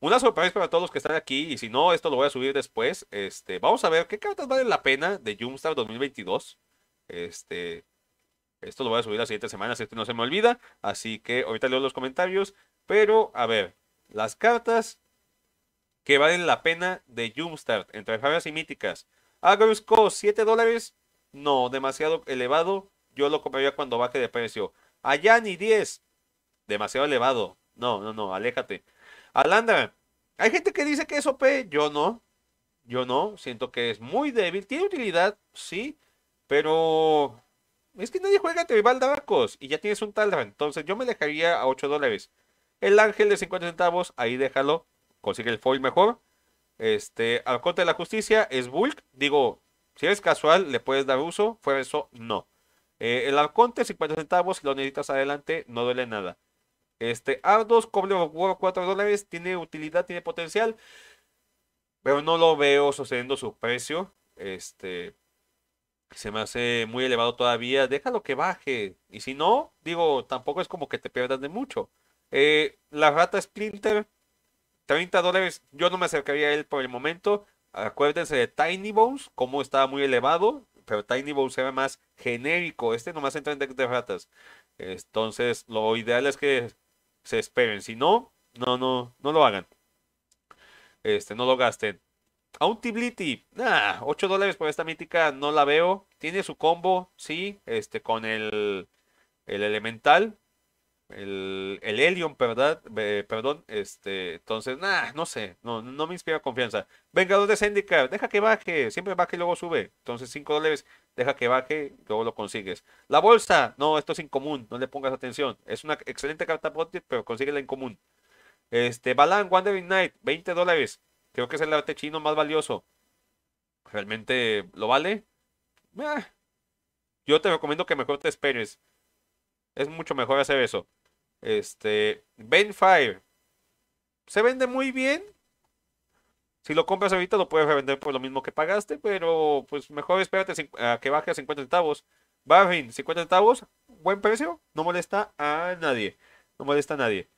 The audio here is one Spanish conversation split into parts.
Una sorpresa para todos los que están aquí. Y si no, esto lo voy a subir después. Este, vamos a ver qué cartas valen la pena de Jumpstart 2022. Este, esto lo voy a subir la siguiente semana, si esto no se me olvida. Así que ahorita leo los comentarios. Pero, a ver, las cartas que valen la pena de Jumpstart entre Fabias y míticas. Agrus 7 dólares. No, demasiado elevado. Yo lo compraría cuando baje de precio. Ayani, 10. Demasiado elevado. No, no, no, aléjate. Alanda, hay gente que dice que es OP, yo no. Yo no, siento que es muy débil. Tiene utilidad, sí, pero es que nadie juega a Tribal Darkos y ya tienes un Talran. Entonces yo me dejaría a 8 dólares. El Ángel de 50 centavos, ahí déjalo. Consigue el foil mejor. Este, al de la justicia es Bulk. Digo, si eres casual, le puedes dar uso. Fuera eso, no. Eh, el arconte, 50 centavos, lo necesitas adelante, no duele nada. Este, Ardos, cobre 4 dólares, tiene utilidad, tiene potencial, pero no lo veo sucediendo su precio. Este, se me hace muy elevado todavía, déjalo que baje. Y si no, digo, tampoco es como que te pierdas de mucho. Eh, la rata Splinter, 30 dólares, yo no me acercaría a él por el momento. Acuérdense de Tiny Bones, como estaba muy elevado, pero Tiny Bones era más genérico. Este nomás entra en deck de ratas. Entonces, lo ideal es que se esperen. Si no, no, no, no lo hagan. Este, no lo gasten. Auntibility, nada, 8 dólares por esta mítica, no la veo. Tiene su combo, sí, este, con el, el elemental el, el Elion, ¿verdad? perdón, este, entonces, nah, no sé, no, no me inspira confianza. Vengador de Syndicate, deja que baje, siempre baje y luego sube. Entonces, 5 dólares, deja que baje, luego lo consigues. La bolsa, no, esto es incomún, no le pongas atención. Es una excelente carta budget, pero consíguela en común. Este, Balan, Wandering Knight, 20 dólares. Creo que es el arte chino más valioso. ¿Realmente lo vale? Ah, yo te recomiendo que mejor te esperes. Es mucho mejor hacer eso. Este, Benfire. Se vende muy bien. Si lo compras ahorita lo puedes revender por lo mismo que pagaste, pero pues mejor espérate a que baje a 50 centavos. Barfin, 50 centavos, buen precio, no molesta a nadie. No molesta a nadie.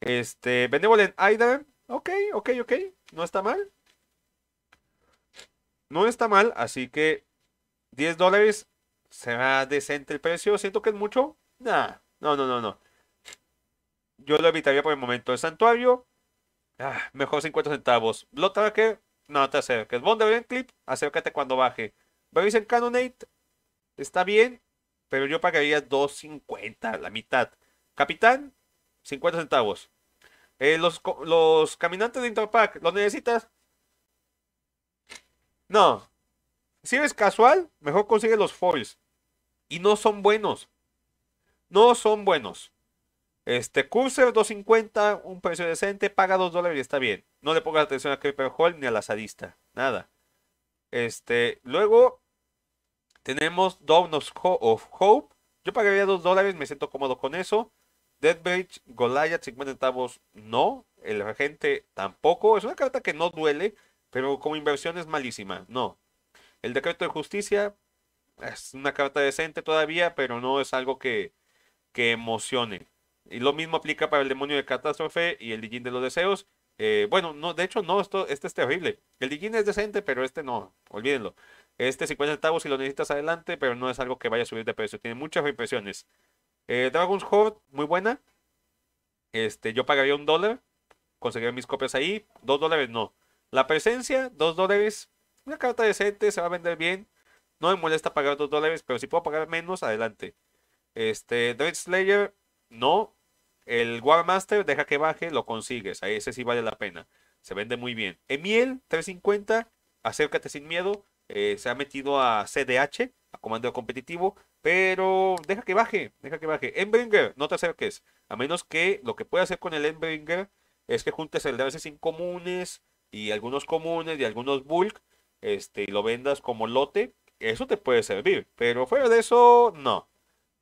Este, Benevolent Aida, ok, ok, ok, no está mal. No está mal, así que 10 dólares será decente el precio. Siento que es mucho. Nah, no, no, no, no yo lo evitaría por el momento. El santuario, ah, mejor 50 centavos. Blood Tracker, no te acerques. Bond de Clip, acércate cuando baje. Brazen Cannonate. está bien, pero yo pagaría 2.50, la mitad. Capitán, 50 centavos. Eh, los, los caminantes de Interpack, ¿los necesitas? No. Si eres casual, mejor consigue los foils. Y no son buenos. No son buenos. Este Cursor, 250, un precio decente, paga 2 dólares y está bien. No le pongas atención a Creeper Hall ni al asadista, nada. Este, luego tenemos Dawn of, Hope. Yo pagaría 2 dólares, me siento cómodo con eso. Deathbridge, Goliath, 50 centavos, no. El regente tampoco. Es una carta que no duele, pero como inversión es malísima, no. El decreto de justicia es una carta decente todavía, pero no es algo que, que emocione. Y lo mismo aplica para el demonio de catástrofe y el Dijin de los deseos. Eh, bueno, no, de hecho, no, esto, este es terrible. El Dijin es decente, pero este no, olvídenlo. Este 50 centavos si lo necesitas adelante, pero no es algo que vaya a subir de precio. Tiene muchas reimpresiones. Eh, Dragon's Horde, muy buena. Este, yo pagaría un dólar. Conseguiría mis copias ahí. Dos dólares no. La presencia, dos dólares. Una carta decente, se va a vender bien. No me molesta pagar dos dólares, pero si puedo pagar menos, adelante. Este, Dread Slayer, no. El Warmaster, deja que baje, lo consigues. ahí ese sí vale la pena. Se vende muy bien. Emiel, 350, acércate sin miedo. Eh, se ha metido a CDH, a comando competitivo. Pero deja que baje, deja que baje. Embringer, no te acerques. A menos que lo que pueda hacer con el Embringer es que juntes el de sin comunes y algunos comunes y algunos bulk. Este, y lo vendas como lote. Eso te puede servir. Pero fuera de eso, no.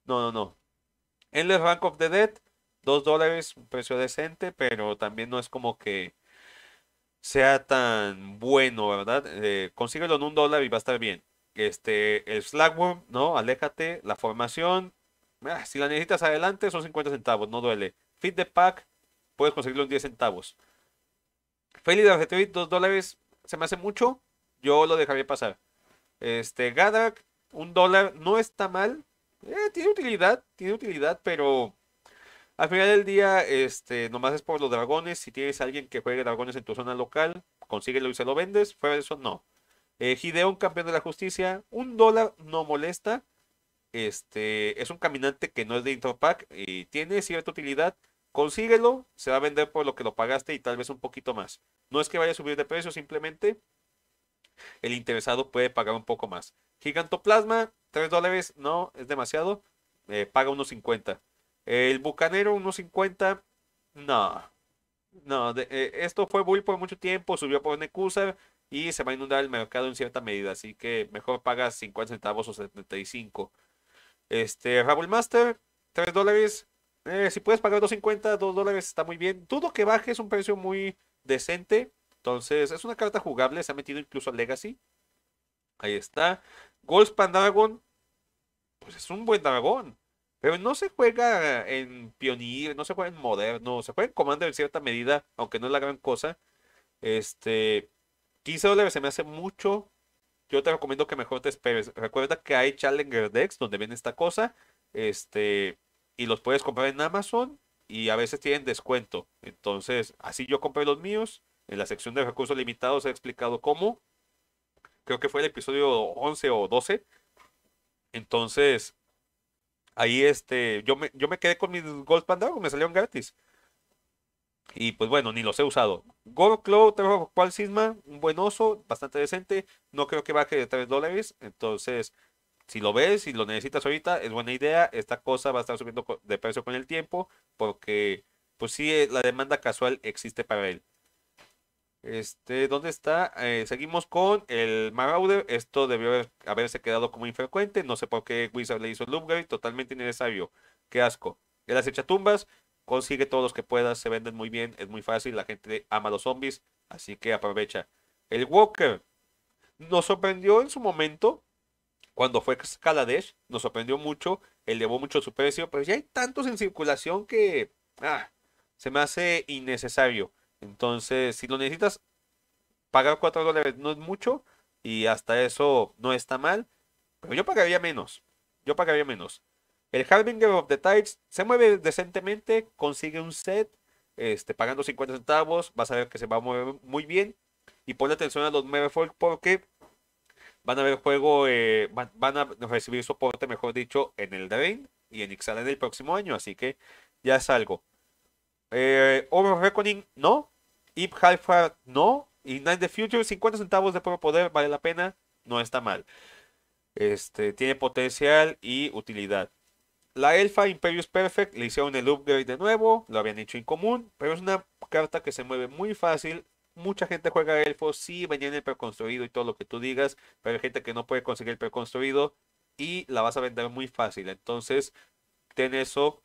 No, no, no. Endless Rank of the Dead. Dos dólares, un precio decente, pero también no es como que sea tan bueno, ¿verdad? Eh, consíguelo en un dólar y va a estar bien. Este, el Slagworm, ¿no? Aléjate. La formación, ah, si la necesitas adelante, son 50 centavos, no duele. Fit the pack, puedes conseguirlo en 10 centavos. Feli de Retreat, 2 dólares, se me hace mucho. Yo lo dejaría pasar. Este, Gadak, un dólar, no está mal. Eh, tiene utilidad, tiene utilidad, pero al final del día, este, nomás es por los dragones. Si tienes alguien que juegue dragones en tu zona local, consíguelo y se lo vendes. Fuera de eso, no. Eh, Gideon, campeón de la justicia. Un dólar no molesta. Este, es un caminante que no es de Interpack y tiene cierta utilidad. Consíguelo, se va a vender por lo que lo pagaste y tal vez un poquito más. No es que vaya a subir de precio, simplemente el interesado puede pagar un poco más. Gigantoplasma, tres dólares, no, es demasiado. Eh, paga unos cincuenta. El Bucanero 1.50, no. No, eh, esto fue bull por mucho tiempo, subió por Necusa y se va a inundar el mercado en cierta medida, así que mejor pagas 50 centavos o 75. Este, rabble Master, 3 dólares. Eh, si puedes pagar 2.50, 2 dólares está muy bien. Dudo que baje, es un precio muy decente. Entonces, es una carta jugable, se ha metido incluso al Legacy. Ahí está. Goldspan Dragon, pues es un buen dragón. Pero no se juega en Pioneer, no se juega en Moderno, se juega en Commander en cierta medida, aunque no es la gran cosa. Este, 15 dólares se me hace mucho. Yo te recomiendo que mejor te esperes. Recuerda que hay Challenger Decks donde viene esta cosa. Este, y los puedes comprar en Amazon y a veces tienen descuento. Entonces, así yo compré los míos. En la sección de recursos limitados he explicado cómo. Creo que fue el episodio 11 o 12. Entonces, ahí este, yo me, yo me quedé con mis Gold Panda, me salieron gratis. Y pues bueno, ni los he usado. Gold Cloud, tengo cual Sisma, un buen oso, bastante decente. No creo que baje de 3 dólares. Entonces, si lo ves, y lo necesitas ahorita, es buena idea. Esta cosa va a estar subiendo de precio con el tiempo. Porque, pues sí, eh, la demanda casual existe para él. Este, ¿dónde está? Eh, seguimos con el Marauder. Esto debió haberse quedado como infrecuente. No sé por qué Wizard le hizo el upgrade. Totalmente innecesario. Qué asco. Él acecha tumbas. Consigue todos los que puedas. Se venden muy bien. Es muy fácil. La gente ama los zombies. Así que aprovecha. El Walker. Nos sorprendió en su momento. Cuando fue Kaladesh. Nos sorprendió mucho. Elevó mucho su precio. Pero ya hay tantos en circulación que. Ah, se me hace innecesario. Entonces, si lo necesitas, pagar 4 dólares no es mucho y hasta eso no está mal. Pero yo pagaría menos. Yo pagaría menos. El Harbinger of the Tides se mueve decentemente, consigue un set, este, pagando 50 centavos, vas a ver que se va a mover muy bien. Y pon atención a los Merefolk porque van a ver juego, eh, van, a recibir soporte, mejor dicho, en el Drain y en Ixalan el próximo año. Así que ya es algo. Eh, Over Reckoning, no. Ip Halfa, no. Y Night the Future, 50 centavos de poder, vale la pena, no está mal. Este, tiene potencial y utilidad. La Elfa Imperius Perfect le hicieron el upgrade de nuevo, lo habían hecho común, pero es una carta que se mueve muy fácil. Mucha gente juega Elfo sí, venían el preconstruido y todo lo que tú digas, pero hay gente que no puede conseguir el preconstruido y la vas a vender muy fácil. Entonces, ten eso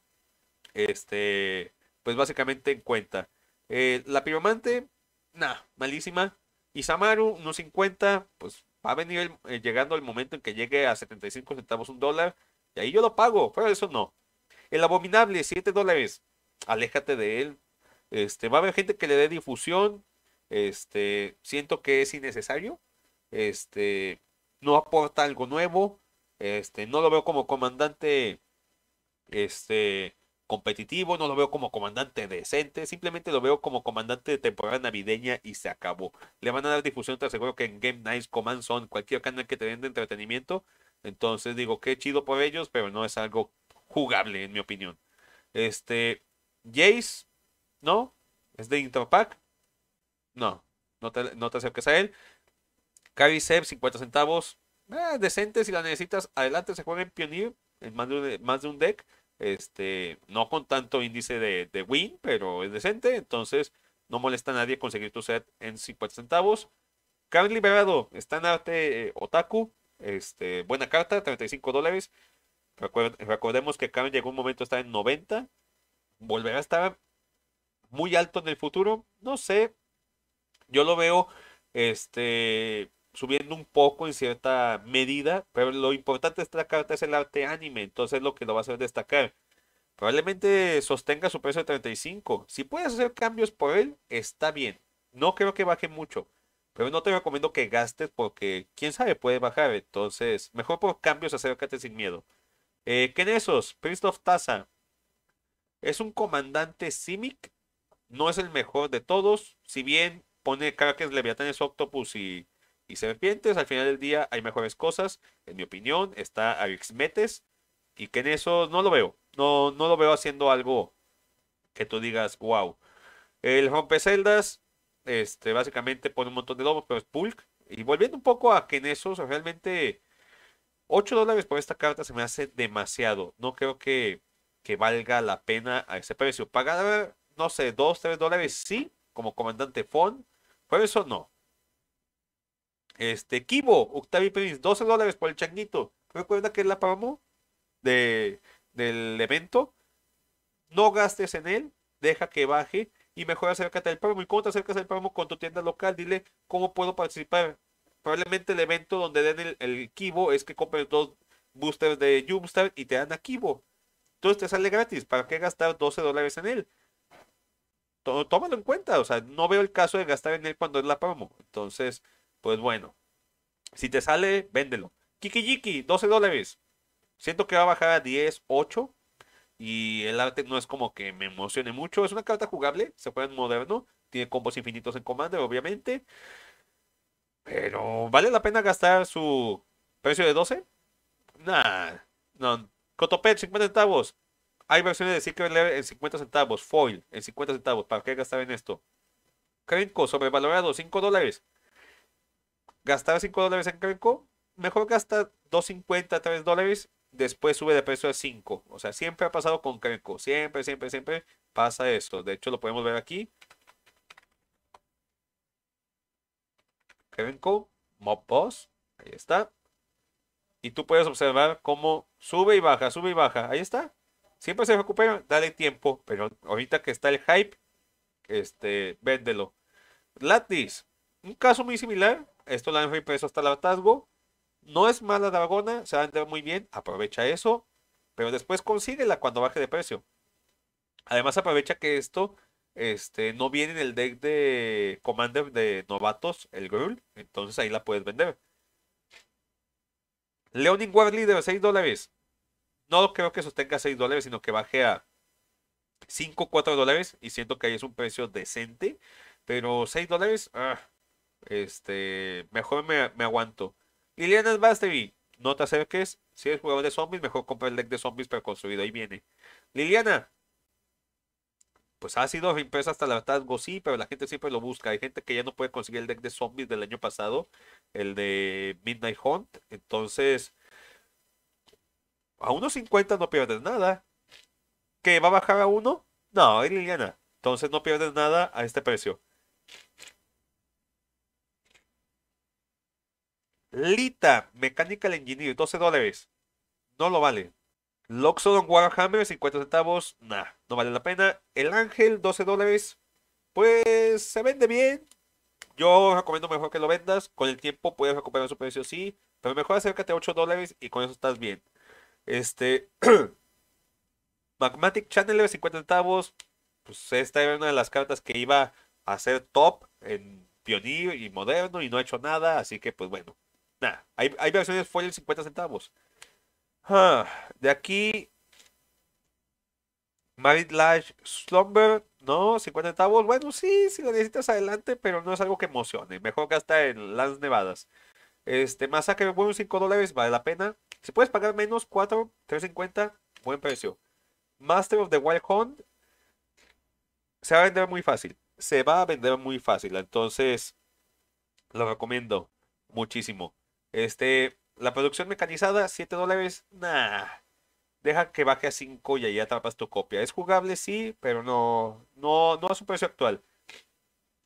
este, pues básicamente en cuenta. Eh, la Piromante, nada, malísima. Y Samaru, unos 50, pues va a venir eh, llegando el momento en que llegue a 75 centavos un dólar. Y ahí yo lo pago, pero eso no. El abominable, 7 dólares. Aléjate de él. Este, va a haber gente que le dé difusión. Este, siento que es innecesario. Este, no aporta algo nuevo. Este, no lo veo como comandante. Este, competitivo, no lo veo como comandante decente, simplemente lo veo como comandante de temporada navideña y se acabó. Le van a dar difusión, te aseguro que en Game Nights, Command son cualquier canal que te den de entretenimiento. Entonces digo, qué chido por ellos, pero no es algo jugable, en mi opinión. Este, Jace, ¿no? ¿Es de Interpack? No, no te, no te acerques a él. Cari Seb, 50 centavos. Eh, decente, si la necesitas, adelante, se juega en Pioneer, en de más de un deck. Este, no con tanto índice de, win, pero es decente. Entonces, no molesta a nadie conseguir tu set en 50 centavos. Karen liberado, está en arte eh, otaku. Este, buena carta, 35 dólares. recordemos que Karen llegó un momento, está en 90. Volverá a estar muy alto en el futuro. No sé. Yo lo veo este, subiendo un poco en cierta medida, pero lo importante de esta carta es el arte anime, entonces es lo que lo va a hacer destacar. Probablemente sostenga su precio de 35. Si puedes hacer cambios por él, está bien. No creo que baje mucho, pero no te recomiendo que gastes porque quién sabe puede bajar. Entonces, mejor por cambios acércate sin miedo. Eh, ¿Qué en esos? Prince of Taza. Es un comandante Simic. No es el mejor de todos. Si bien pone Caracas, Leviatán, Octopus y y serpientes. Al final del día hay mejores cosas, en mi opinión. Está Alex Metes y que en eso no lo veo. No, no lo veo haciendo algo que tú digas, wow. El rompe celdas este, básicamente pone un montón de lobos, pero es pulk. Y volviendo un poco a que en eso, realmente 8 dólares por esta carta se me hace demasiado. No creo que, que valga la pena a ese precio. Pagar, no sé, 2, 3 dólares, sí, como comandante Fon. Pero eso no. Este, Kibo, Octavio Pérez, 12 dólares por el changuito. Recuerda que es la promo del evento. No gastes en él, deja que baje y mejor acércate al promo. ¿Y cómo te acercas al promo con tu tienda local? Dile cómo puedo participar. Probablemente el evento donde den el, Kibo es que compres dos boosters de Jumstar y te dan a Kibo. Entonces te sale gratis. ¿Para qué gastar 12 dólares en él? tómalo en cuenta. O sea, no veo el caso de gastar en él cuando es la promo. Entonces, pues bueno, si te sale, véndelo. Kikijiki, 12 dólares. Siento que va a bajar a 10, 8. Y el arte no es como que me emocione mucho. Es una carta jugable, se puede en moderno. Tiene combos infinitos en Commander, obviamente. Pero, ¿vale la pena gastar su precio de 12? Nah, no. Cotopet, 50 centavos. Hay versiones de Secret Lair en 50 centavos. Foil en 50 centavos. ¿Para qué gastar en esto? Krenko, sobrevalorado, 5 dólares gastar 5 dólares en Crenco, mejor gasta 2.50, 3 dólares, después sube de precio a 5. O sea, siempre ha pasado con Crenco, siempre, siempre, siempre pasa esto. De hecho, lo podemos ver aquí. Crenco, Mob Boss, ahí está. Y tú puedes observar cómo sube y baja, sube y baja. Ahí está. Siempre se recupera, dale tiempo. Pero ahorita que está el hype, este, véndelo. Latis, un caso muy similar, esto la han reimpreso hasta el hartazgo. No es mala Dragona, se va a vender muy bien, aprovecha eso, pero después consíguela cuando baje de precio. Además aprovecha que esto este, no viene en el deck de Commander de novatos, el Gruul, entonces ahí la puedes vender. leoning War Leader, 6 dólares. No creo que sostenga 6 dólares, sino que baje a 5, 4 dólares. Y siento que ahí es un precio decente. Pero 6 dólares, ah, este, mejor me, aguanto. Liliana nota no te acerques. Si eres jugador de zombies, mejor compra el deck de zombies preconstruido. Ahí viene. Liliana, pues ha sido reimpresa hasta la verdad sí, pero la gente siempre lo busca. Hay gente que ya no puede conseguir el deck de zombies del año pasado, el de Midnight Hunt. Entonces, a unos 50 no pierdes nada. ¿Que va a bajar a uno? No, hay Liliana. Entonces no pierdes nada a este precio. Lita, Mechanical Engineer, 12 dólares. No lo vale. Loxodon Warhammer, 50 centavos. Nah, no vale la pena. El Ángel, 12 dólares. Pues se vende bien. Yo recomiendo mejor que lo vendas. Con el tiempo puedes recuperar su precio, sí. Pero mejor acércate a 8 dólares y con eso estás bien. Este. Magmatic Channeler, 50 centavos. Pues esta era una de las cartas que iba a ser top en Pioneer y Moderno y no ha hecho nada. Así que, pues bueno hay, hay versiones el 50 centavos. De aquí. Married Lash Slumber. No, 50 centavos. Bueno, sí, si lo necesitas adelante, pero no es algo que emocione. Mejor gasta en lands nevadas. Este, masacre, bueno, 5 dólares, vale la pena. Si puedes pagar menos, 4, 3.50, buen precio. Master of the Wild Hunt. Se va a vender muy fácil. Se va a vender muy fácil. Entonces, lo recomiendo muchísimo. Este, la producción mecanizada, 7 dólares, nah. Deja que baje a 5 y ahí atrapas tu copia. Es jugable, sí, pero no, no, no a su precio actual.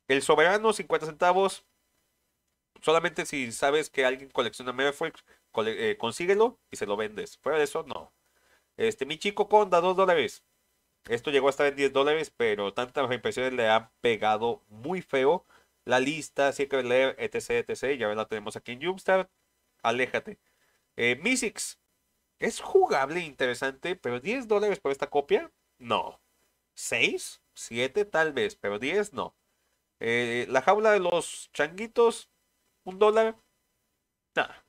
El soberano, 50 centavos. Solamente si sabes que alguien colecciona Megafox, eh, consíguelo y se lo vendes. Fuera de eso, no. Este, mi chico Conda, 2 dólares. Esto llegó a estar en 10 dólares, pero tantas impresiones le han pegado muy feo. La lista, sí hay que leer, etc, etc. Ya la tenemos aquí en Jumpstart aléjate. Eh, Es jugable, e interesante, pero 10 dólares por esta copia, no. 6, 7 tal vez, pero 10 no. Eh, la jaula de los changuitos, un dólar.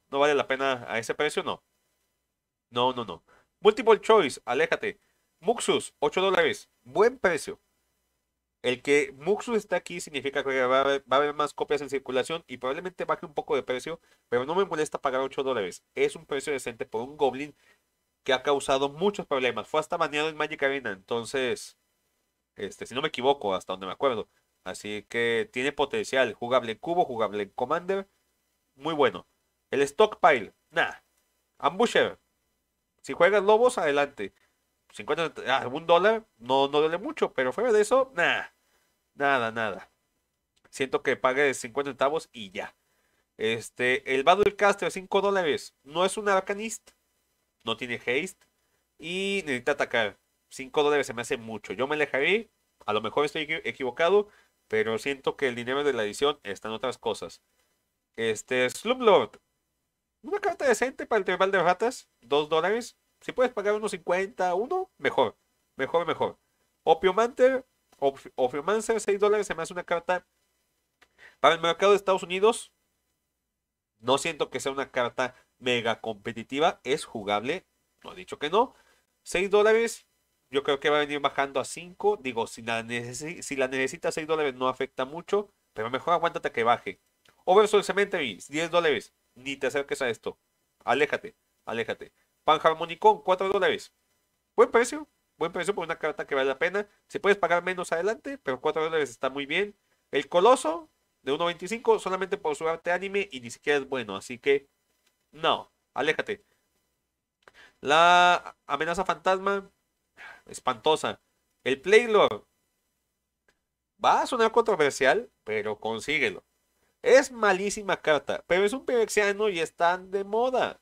no vale la pena a ese precio, no. No, no, no. Multiple choice, aléjate. Muxus, 8 dólares. Buen precio. El que Muxu está aquí significa que va a, haber, más copias en circulación y probablemente baje un poco de precio, pero no me molesta pagar 8 dólares. Es un precio decente por un Goblin que ha causado muchos problemas. Fue hasta baneado en Magic Arena, entonces, este, si no me equivoco, hasta donde me acuerdo. Así que tiene potencial. Jugable en cubo, jugable en commander. Muy bueno. El stockpile, nada. Ambusher. Si juegas lobos, adelante. 50, ah, un dólar, no, no duele mucho, pero fuera de eso, nada, nada, nada. Siento que pague 50 centavos y ya. Este, el Caster, 5 dólares, no es un arcanist, no tiene haste y necesita atacar. 5 dólares se me hace mucho. Yo me alejaré, a lo mejor estoy equivocado, pero siento que el dinero de la edición está en otras cosas. Este, Slumlord, una carta decente para el tribal de ratas, 2 dólares. Si puedes pagar unos 50, uno, mejor. Mejor, mejor. Opiomancer, Opiomancer, 6 dólares, se me hace una carta. Para el mercado de Estados Unidos, no siento que sea una carta mega competitiva. Es jugable, no he dicho que no. 6 dólares, yo creo que va a venir bajando a 5. Digo, si la, necesitas si la 6 dólares no afecta mucho, pero mejor aguántate que baje. Oversoul Cemetery, 10 dólares. Ni te acerques a esto. Aléjate, aléjate. Panharmonicon, 4 dólares. Buen precio, buen precio por una carta que vale la pena. Si puedes pagar menos adelante, pero 4 dólares está muy bien. El Coloso, de 1.25, solamente por su arte anime y ni siquiera es bueno. Así que, no, aléjate. La amenaza fantasma, espantosa. El Playlord, va a sonar controversial, pero consíguelo. Es malísima carta, pero es un perexiano y están de moda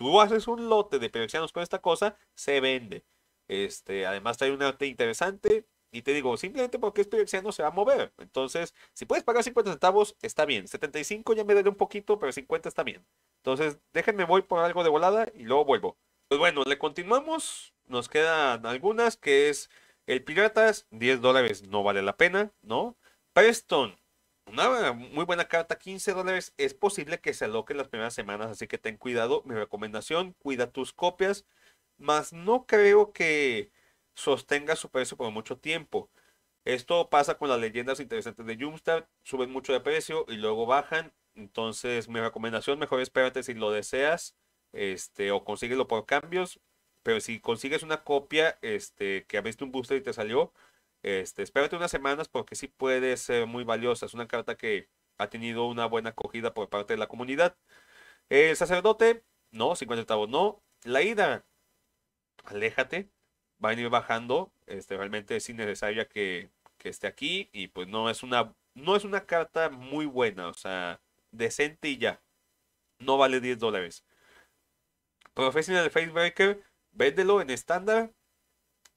tú haces un lote de persianos con esta cosa, se vende. Este, además trae un arte interesante. Y te digo, simplemente porque es este persiano se va a mover. Entonces, si puedes pagar 50 centavos, está bien. 75 ya me daré un poquito, pero 50 está bien. Entonces, déjenme voy por algo de volada y luego vuelvo. Pues bueno, le continuamos. Nos quedan algunas, que es el Piratas, 10 dólares no vale la pena, ¿no? Preston, una muy buena carta, 15 dólares. Es posible que se aloque en las primeras semanas, así que ten cuidado. Mi recomendación, cuida tus copias. Mas no creo que sostenga su precio por mucho tiempo. Esto pasa con las leyendas interesantes de Jumpstart. Suben mucho de precio y luego bajan. Entonces, mi recomendación, mejor espérate si lo deseas. Este, o consíguelo por cambios. Pero si consigues una copia este, que visto un booster y te salió, este, espérate unas semanas porque sí puede ser muy valiosa. Es una carta que ha tenido una buena acogida por parte de la comunidad. El sacerdote, no, 50 no. La ida, aléjate, va a ir bajando. Este, realmente es innecesaria que, esté aquí y pues no es una no es una carta muy buena, o sea, decente y ya. No vale 10 dólares. Professional Facebreaker, véndelo en estándar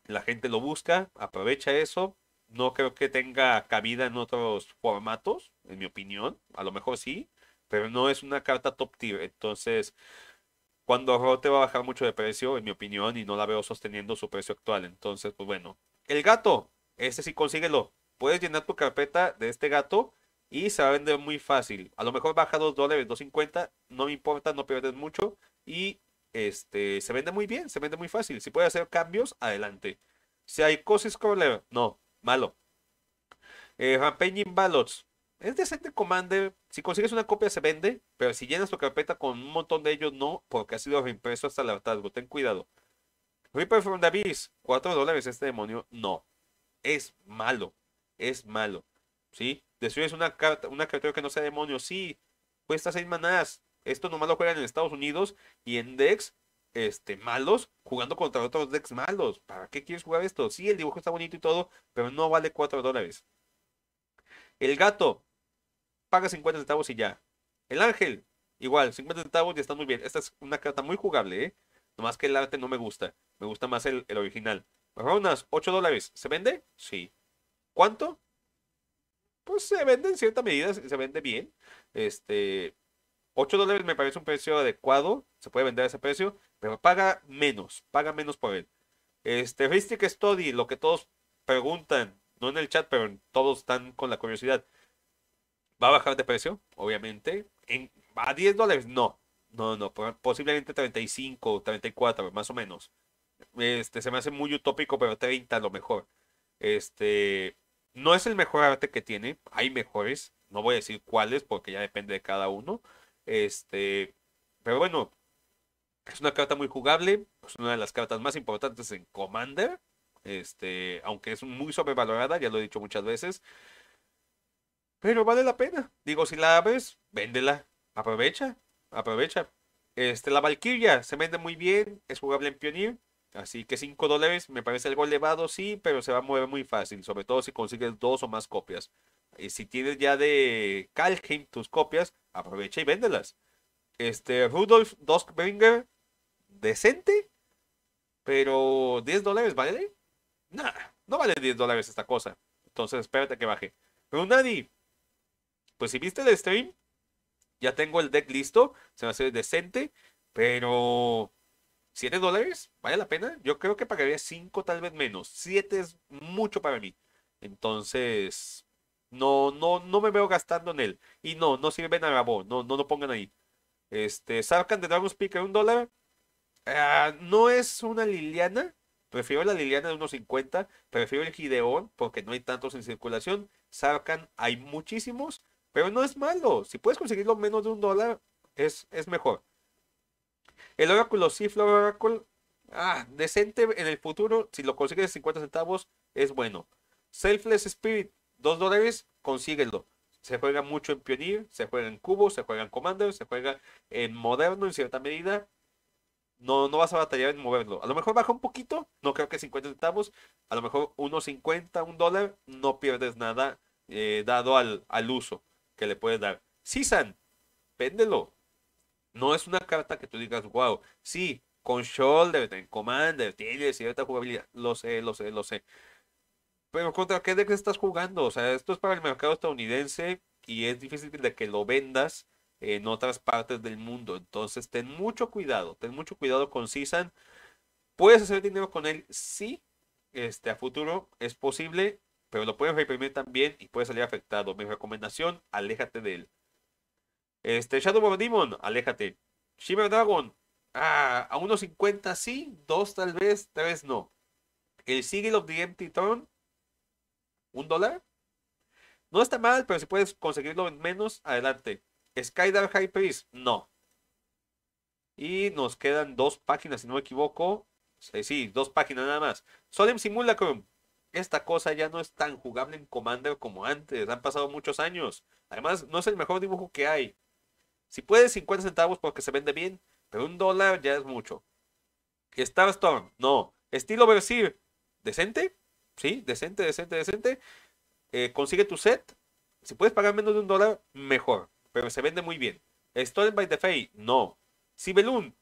la gente lo busca, aprovecha eso. No creo que tenga cabida en otros formatos, en mi opinión. A lo mejor sí, pero no es una carta top tier. Entonces, cuando te va a bajar mucho de precio, en mi opinión, y no la veo sosteniendo su precio actual. Entonces, pues bueno. El gato, Ese sí consíguelo. Puedes llenar tu carpeta de este gato y se va a vender muy fácil. A lo mejor baja 2 dólares, 2.50, no me importa, no pierdes mucho. Y este, se vende muy bien, se vende muy fácil. Si puede hacer cambios, adelante. Si hay cosas como No, malo. Eh, Rampaging Ballots. Es decente Commander. Si consigues una copia se vende, pero si llenas tu carpeta con un montón de ellos, no, porque ha sido reimpreso hasta el hartazgo. Ten cuidado. Reaper from the Abyss. 4 dólares este demonio. No. Es malo. Es malo. ¿Sí? Destruyes una, carta, una cartera que no sea demonio. Sí. Cuesta 6 manadas esto nomás lo juegan en Estados Unidos y en decks este, malos, jugando contra otros decks malos. ¿Para qué quieres jugar esto? Sí, el dibujo está bonito y todo, pero no vale 4 dólares. El gato, paga 50 centavos y ya. El ángel, igual, 50 centavos y está muy bien. Esta es una carta muy jugable, ¿eh? Nomás que el arte no me gusta. Me gusta más el, el original. unas 8 dólares. ¿Se vende? Sí. ¿Cuánto? Pues se vende en cierta medida, se vende bien. Este, 8 dólares me parece un precio adecuado, se puede vender a ese precio, pero paga menos, paga menos por él. Este, Ristic Study, lo que todos preguntan, no en el chat, pero todos están con la curiosidad. ¿Va a bajar de precio? Obviamente. ¿A 10 dólares? No. No, no, posiblemente 35, 34, más o menos. Este, se me hace muy utópico, pero 30 a lo mejor. Este, no es el mejor arte que tiene, hay mejores, no voy a decir cuáles porque ya depende de cada uno. Este, pero bueno, es una carta muy jugable, es una de las cartas más importantes en Commander, este, aunque es muy sobrevalorada, ya lo he dicho muchas veces. Pero vale la pena. Digo, si la abres, véndela. Aprovecha, aprovecha. Este, la Valkyria se vende muy bien, es jugable en Pioneer. Así que 5 dólares me parece algo elevado, sí, pero se va a mover muy fácil, sobre todo si consigues dos o más copias. Y si tienes ya de Calheim tus copias, aprovecha y véndelas. Este, Rudolf Doskbringer, decente, pero 10 dólares, ¿vale? Nada, no vale 10 dólares esta cosa. Entonces espérate que baje. Runadi, pues si viste el stream, ya tengo el deck listo, se va a hacer decente, pero 7 dólares, ¿vale la pena? Yo creo que pagaría 5, tal vez menos. 7 es mucho para mí. Entonces, no, no, no me veo gastando en él. Y no, no sirven a Rabó. No, no lo pongan ahí. Este, sacan de Dragon's Speaker un dólar. Ah, no es una Liliana. Prefiero la Liliana de unos 1.50. Prefiero el Gideon porque no hay tantos en circulación. Sarkan hay muchísimos. Pero no es malo. Si puedes conseguirlo menos de un dólar, es, es mejor. El oráculo Flor Oracle. Ah, decente en el futuro. Si lo consigues de 50 centavos, es bueno. Selfless Spirit. Dos dólares, consíguelo. Se juega mucho en Pioneer, se juega en Cubo, se juega en Commander, se juega en Moderno en cierta medida. No, no vas a batallar en moverlo. A lo mejor baja un poquito, no creo que 50 centavos. A lo mejor 1.50, un dólar, no pierdes nada eh, dado al, al uso que le puedes dar. Sisan, péndelo. No es una carta que tú digas, wow, sí, con shoulder, en commander, tiene cierta jugabilidad. Lo sé, lo sé, lo sé. Pero ¿contra qué deck estás jugando? O sea, esto es para el mercado estadounidense y es difícil de que lo vendas en otras partes del mundo. Entonces, ten mucho cuidado, ten mucho cuidado con CISAN. ¿Puedes hacer dinero con él? Sí, este, a futuro es posible, pero lo puedes reprimir también y puede salir afectado. Mi recomendación, aléjate de él. Este, Shadow Demon, aléjate. Shimmer Dragon, ah, a unos 50 sí, dos tal vez, tres no. El Sigil of the Empty Throne, un dólar. No está mal, pero si puedes conseguirlo en menos, adelante. ¿Skydar High Priest, no. Y nos quedan dos páginas, si no me equivoco. Sí, dos páginas nada más. Solemn Simulacrum. Esta cosa ya no es tan jugable en Commander como antes. Han pasado muchos años. Además, no es el mejor dibujo que hay. Si puedes, 50 centavos porque se vende bien. Pero un dólar ya es mucho. Starstorm, no. Estilo Versir? decente sí, decente, decente, decente. Eh, consigue tu set. Si puedes pagar menos de un dólar, mejor. Pero se vende muy bien. Stolen by the Fey, no. Sibelun,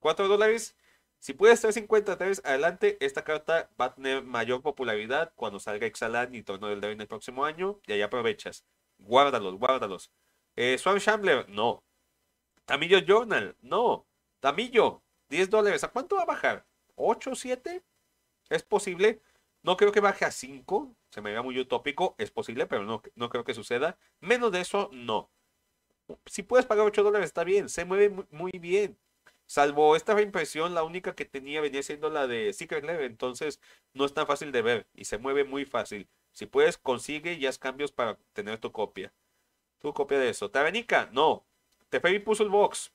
4 dólares. Si puedes 3.53 adelante, esta carta va a tener mayor popularidad cuando salga Exalan y Torno del Rey el próximo año. Y ahí aprovechas. Guárdalos, guárdalos. Eh, Swan Shambler, no. Tamillo Journal, no. Tamillo, 10 dólares. ¿A cuánto va a bajar? ¿8, 7? Es posible. No creo que baje a 5, se me vea muy utópico, es posible, pero no, no creo que suceda. Menos de eso, no. Si puedes pagar 8 dólares, está bien, se mueve muy, bien. Salvo esta impresión, la única que tenía venía siendo la de Secret Level, entonces no es tan fácil de ver y se mueve muy fácil. Si puedes, consigue y haz cambios para tener tu copia. Tu copia de eso. Taranica, no. Teferi puso el box.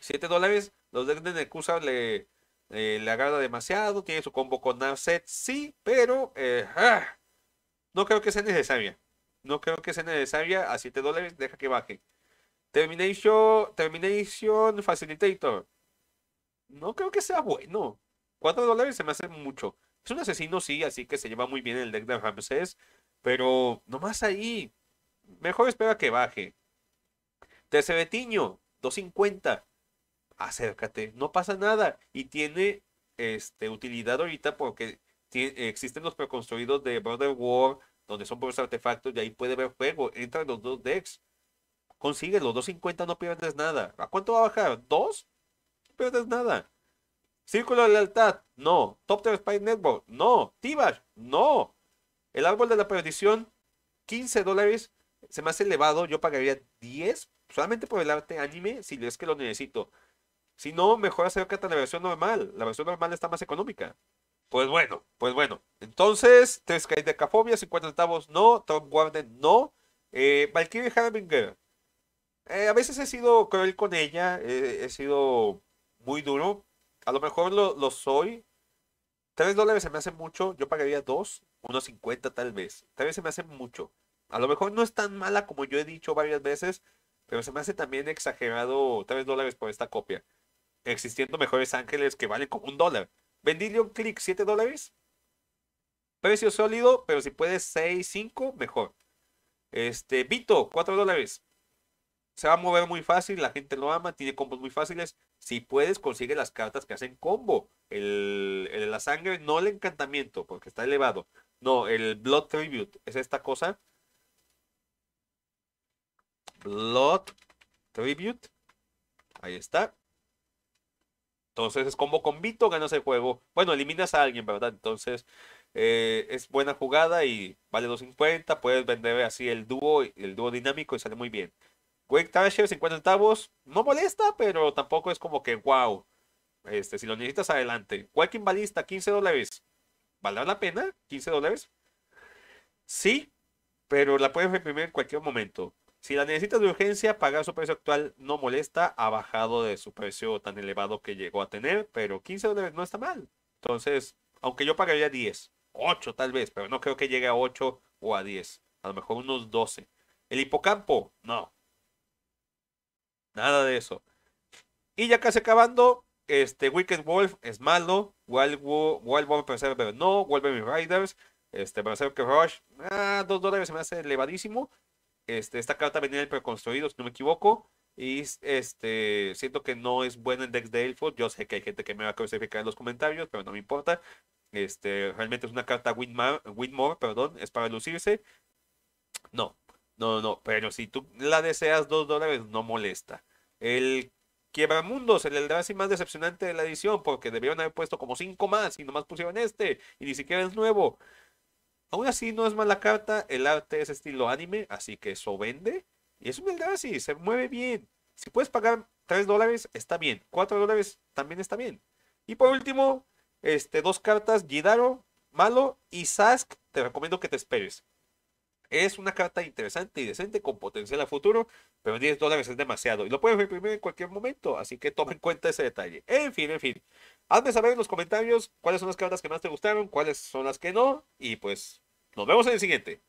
7 dólares. Los de Nekusa le eh, le agrada demasiado, tiene su combo con Narset sí, pero eh, ah, no creo que sea necesaria. No creo que sea necesaria a 7 dólares, deja que baje. Termination, Termination Facilitator. No creo que sea bueno. 4 dólares se me hace mucho. Es un asesino, sí, así que se lleva muy bien el deck de Ramses, pero nomás ahí. Mejor espera que baje. Tercebetiño, 250 acércate, no pasa nada. Y tiene este, utilidad ahorita porque existen los preconstruidos de Brother War, donde son los artefactos y ahí puede ver juego. Entran los dos decks. Consigue los 250, no pierdes nada. ¿A cuánto va a bajar? ¿Dos? No pierdes nada. Círculo de Lealtad, no. Top Tier Spy Network, no. Tibash, no. El árbol de la perdición, 15 dólares. Se me hace elevado. Yo pagaría 10 solamente por el arte anime si es que lo necesito. Si no, mejor acércate a la versión normal. La versión normal está más económica. Pues bueno, pues bueno. Entonces, 3 k de Cafobia, 50 centavos no, Tom Warden no. Eh, Valkyrie Harbinger. Eh, a veces he sido cruel con ella, eh, he sido muy duro. A lo mejor lo, soy. 3 dólares se me hace mucho, yo pagaría 2, unos tal vez. Tal vez se me hace mucho. A lo mejor no es tan mala como yo he dicho varias veces, pero se me hace también exagerado 3 dólares por esta copia existiendo mejores ángeles que valen como un dólar. Vendile un clic, 7 dólares. Precio sólido, pero si puedes 6, 5, mejor. Este, Vito, 4 dólares. Se va a mover muy fácil, la gente lo ama, tiene combos muy fáciles. Si puedes, consigue las cartas que hacen combo. El, el, la sangre, no el encantamiento, porque está elevado. No, el Blood Tribute, es esta cosa. Blood Tribute. Ahí está. Entonces es como con Vito ganas el juego. Bueno, eliminas a alguien, ¿verdad? Entonces eh, es buena jugada y vale 2.50. Puedes vender así el dúo, el dúo dinámico y sale muy bien. Wake Trasher, 50 centavos. No molesta, pero tampoco es como que wow. Este, si lo necesitas, adelante. Walking Balista, 15 dólares. ¿Valdrá la pena? ¿15 dólares? Sí, pero la puedes reprimir en cualquier momento. Si la necesitas de urgencia, pagar su precio actual no molesta, ha bajado de su precio tan elevado que llegó a tener, pero 15 dólares no está mal. Entonces, aunque yo pagaría 10, 8 tal vez, pero no creo que llegue a 8 o a 10, a lo mejor unos 12. El hipocampo, no. Nada de eso. Y ya casi acabando, este Wicked Wolf es malo, Wild, Wolf, Preserver no, Wolverine Riders, este que Rush, ah, 2 dólares se me hace elevadísimo. Este, esta carta venía del preconstruido, si no me equivoco. Y este, siento que no es buena el Dex de Elfo. Yo sé que hay gente que me va a crucificar en los comentarios, pero no me importa. Este, realmente es una carta Winmore, perdón, es para lucirse. No, no, no, pero si tú la deseas dos dólares, no molesta. El Quiebramundos, el así más decepcionante de la edición, porque debieron haber puesto como cinco más y nomás pusieron este, y ni siquiera es nuevo. Aún así, no es mala carta. El arte es estilo anime, así que eso vende. Y es un así, se mueve bien. Si puedes pagar 3 dólares, está bien. 4 dólares, también está bien. Y por último, este, dos cartas, Gidaro, malo, y Sask, te recomiendo que te esperes. Es una carta interesante y decente con potencial a futuro, pero 10 dólares es demasiado y lo puedes reprimir en cualquier momento, así que tomen en cuenta ese detalle. En fin, en fin. Hazme saber en los comentarios cuáles son las cartas que más te gustaron, cuáles son las que no y pues nos vemos en el siguiente.